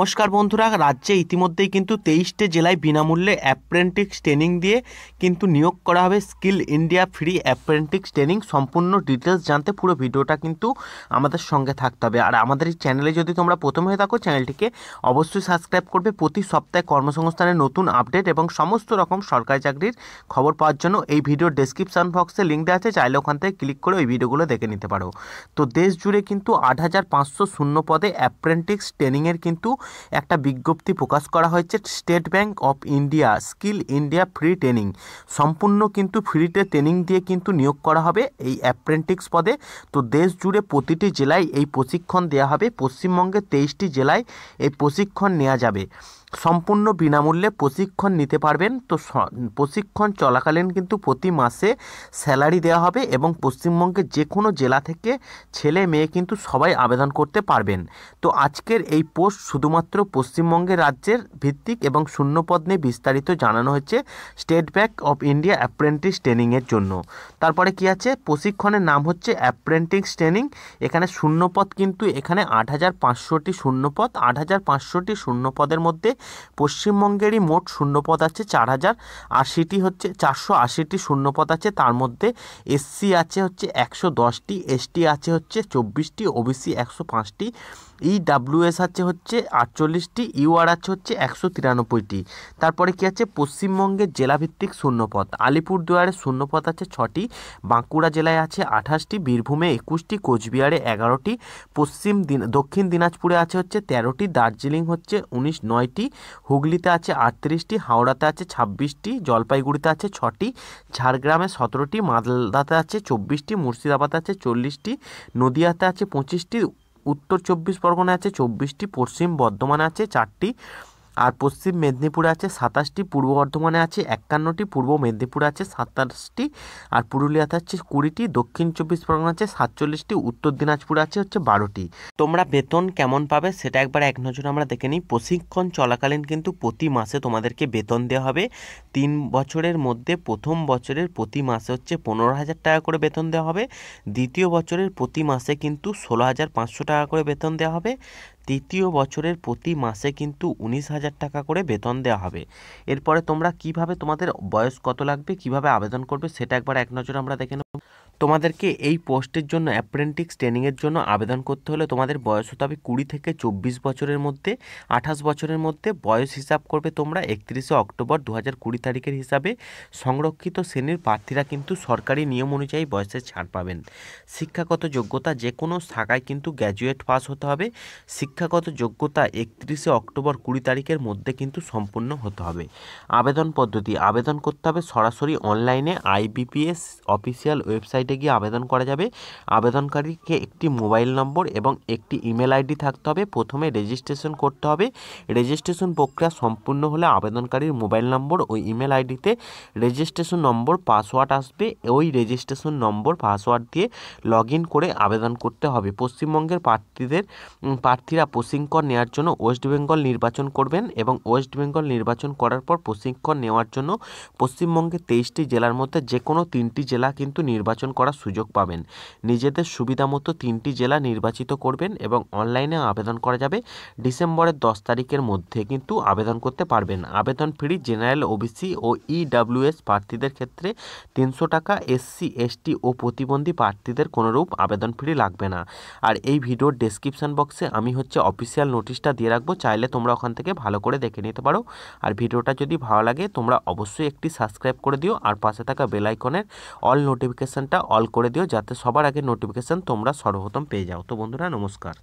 নমস্কার বন্ধুরা রাজ্যে ইতিমধ্যেই কিন্তু তেইশটি জেলায় বিনামূল্যে অ্যাপ্রেন্টিক্স ট্রেনিং দিয়ে কিন্তু নিয়োগ করা হবে skill India free apprentice training সম্পূর্ণ ডিটেলস জানতে পুরো ভিডিওটা কিন্তু আমাদের সঙ্গে থাকতে হবে আর আমাদের এই চ্যানেলে যদি তোমরা প্রথম হয়ে থাকো চ্যানেলটিকে অবশ্যই সাবস্ক্রাইব করবে প্রতি সপ্তাহে কর্মসংস্থানের নতুন আপডেট এবং সমস্ত রকম সরকারি চাকরির খবর পাওয়ার জন্য এই ভিডিওর ডেসক্রিপশান বক্সে লিঙ্ক দেওয়া আছে চাইলে ওখান থেকে ক্লিক করে ওই ভিডিওগুলো দেখে নিতে পারো তো দেশ জুড়ে কিন্তু আট হাজার পাঁচশো শূন্য পদে অ্যাপ্রেন্টিক্স ট্রেনিংয়ের কিন্তু একটা বিজ্ঞপ্তি প্রকাশ করা হয়েছে State Bank of India skill India free training সম্পূর্ণ কিন্তু ফ্রিতে ট্রেনিং দিয়ে কিন্তু নিয়োগ করা হবে এই অ্যাপ্রেন্টিক্স পদে তো দেশ জুড়ে প্রতিটি জেলায় এই প্রশিক্ষণ দেওয়া হবে পশ্চিমবঙ্গের তেইশটি জেলায় এই প্রশিক্ষণ নেওয়া যাবে সম্পূর্ণ বিনামূল্যে প্রশিক্ষণ নিতে পারবেন তো প্রশিক্ষণ চলাকালীন কিন্তু প্রতি মাসে স্যালারি দেওয়া হবে এবং পশ্চিমবঙ্গের যে কোনো জেলা থেকে ছেলে মেয়ে কিন্তু সবাই আবেদন করতে পারবেন তো আজকের এই পোস্ট শুধুমাত্র পশ্চিমবঙ্গের রাজ্যের ভিত্তিক এবং শূন্যপদ নিয়ে বিস্তারিত জানানো হয়েছে State Bank of India apprentice ট্রেনিংয়ের জন্য তারপরে কি আছে প্রশিক্ষণের নাম হচ্ছে অ্যাপ্রেন্টিস ট্রেনিং এখানে শূন্যপদ কিন্তু এখানে আট হাজার পাঁচশোটি শূন্যপদ আট হাজার পাঁচশোটি শূন্যপদের মধ্যে পশ্চিমবঙ্গেরই মোট শূন্যপদ আছে চার হাজার আশিটি হচ্ছে চারশো আশিটি শূন্যপদ আছে তার মধ্যে এসসি আছে হচ্ছে একশো দশটি এসটি আছে হচ্ছে চব্বিশটি ওবিসি একশো পাঁচটি ইডাব্লিউএস e আছে হচ্ছে আটচল্লিশটি ইউআর আছে হচ্ছে একশো তিরানব্বইটি তারপরে কী আছে পশ্চিমবঙ্গের জেলাভিত্তিক শূন্যপদ আলিপুরদুয়ারে শূন্যপদ আছে ছটি বাঁকুড়া জেলায় আছে আঠাশটি বীরভূমে একুশটি কোচবিহারে এগারোটি পশ্চিম দিন দক্ষিণ দিনাজপুরে আছে হচ্ছে তেরোটি দার্জিলিং হচ্ছে উনিশ নয়টি হুগলিতে আছে আটত্রিশটি হাওড়াতে আছে ছাব্বিশটি জলপাইগুড়িতে আছে ছটি ঝাড়গ্রামে সতেরোটি মালদাতে আছে চব্বিশটি মুর্শিদাবাদে আছে চল্লিশটি নদিয়াতে আছে পঁচিশটি উত্তর চব্বিশ পরগনা আছে চব্বিশটি পশ্চিম বর্ধমান আছে চারটি আর পশ্চিম মেদিনীপুরে আছে সাতাশটি পূর্ব বর্ধমানে আছে একান্নটি পূর্ব মেদিনীপুরে আছে সাতাশটি আর পুরুলিয়াতে আছে কুড়িটি দক্ষিণ চব্বিশ পরগনা আছে সাতচল্লিশটি উত্তর দিনাজপুরে আছে হচ্ছে বারোটি তোমরা বেতন কেমন পাবে সেটা একবার এক নজরে আমরা দেখে নিই প্রশিক্ষণ চলাকালীন কিন্তু প্রতি মাসে তোমাদেরকে বেতন দেওয়া হবে তিন বছরের মধ্যে প্রথম বছরের প্রতি মাসে হচ্ছে পনেরো হাজার টাকা করে বেতন দেওয়া হবে দ্বিতীয় বছরের প্রতি মাসে কিন্তু ষোলো হাজার পাঁচশো টাকা করে বেতন দেওয়া হবে তৃতীয় বছরের প্রতি মাসে কিন্তু উনিশ হাজার টাকা করে বেতন দেওয়া হবে এরপরে তোমরা কিভাবে তোমাদের বয়স কত লাগবে কিভাবে আবেদন করবে সেটা একবার এক নজরে আমরা দেখে নেব তোমাদেরকে এই পোস্টের জন্য অ্যাপ্রেন্টিক্স ট্রেনিংয়ের জন্য আবেদন করতে হলে তোমাদের বয়স হতে হবে কুড়ি থেকে চব্বিশ বছরের মধ্যে আঠাশ বছরের মধ্যে বয়স হিসাব করবে তোমরা একত্রিশে অক্টোবর দু হাজার কুড়ি তারিখের হিসাবে সংরক্ষিত শ্রেণীর প্রার্থীরা কিন্তু সরকারি নিয়ম অনুযায়ী বয়সে ছাড় পাবেন শিক্ষাগত যোগ্যতা যে কোনো শাখায় কিন্তু গ্র্যাজুয়েট পাস হতে হবে শিক্ষাগত যোগ্যতা একত্রিশে অক্টোবর কুড়ি তারিখের মধ্যে কিন্তু সম্পূর্ণ হতে হবে আবেদন পদ্ধতি আবেদন করতে হবে সরাসরি অনলাইনে আইবিপিএস অফিসিয়াল ওয়েবসাইট ওয়েবসাইটে গিয়ে আবেদন করা যাবে আবেদনকারীকে একটি মোবাইল নম্বর এবং একটি ইমেল আইডি থাকতে হবে প্রথমে রেজিস্ট্রেশন করতে হবে রেজিস্ট্রেশন প্রক্রিয়া সম্পূর্ণ হলে আবেদনকারীর মোবাইল নম্বর ও ইমেল আইডিতে রেজিস্ট্রেশন নম্বর পাসওয়ার্ড আসবে ওই রেজিস্ট্রেশন নম্বর পাসওয়ার্ড দিয়ে লগ করে আবেদন করতে হবে পশ্চিমবঙ্গের প্রার্থীদের প্রার্থীরা প্রশিক্ষণ নেওয়ার জন্য ওয়েস্ট বেঙ্গল নির্বাচন করবেন এবং ওয়েস্ট বেঙ্গল নির্বাচন করার পর প্রশিক্ষণ নেওয়ার জন্য পশ্চিমবঙ্গের তেইশটি জেলার মধ্যে যে কোনো তিনটি জেলা কিন্তু নির্বাচন করার সুযোগ পাবেন নিজেদের সুবিধামতো তিনটি জেলা নির্বাচিত করবেন এবং অনলাইনে আবেদন করা যাবে ডিসেম্বরের দশ তারিখের মধ্যে কিন্তু আবেদন করতে পারবেন আবেদন ফ্রি জেনারেল ওবিসি ও ইডাব্লিউএস প্রার্থীদের ক্ষেত্রে তিনশো টাকা এসসি এসটি ও প্রতিবন্ধী প্রার্থীদের কোনোরূপ আবেদন ফ্রি লাগবে না আর এই ভিডিওর ডেসক্রিপশান বক্সে আমি হচ্ছে অফিসিয়াল নোটিশটা দিয়ে রাখবো চাইলে তোমরা ওখান থেকে ভালো করে দেখে নিতে পারো আর ভিডিওটা যদি ভালো লাগে তোমরা অবশ্যই একটি সাবস্ক্রাইব করে দিও আর পাশে থাকা বেল আইকনের অল নোটিফিকেশানটা অল করে দিও যাতে সবার আগে নোটিফিকেশান তোমরা সর্বপ্রথম পেয়ে যাও তো বন্ধুরা নমস্কার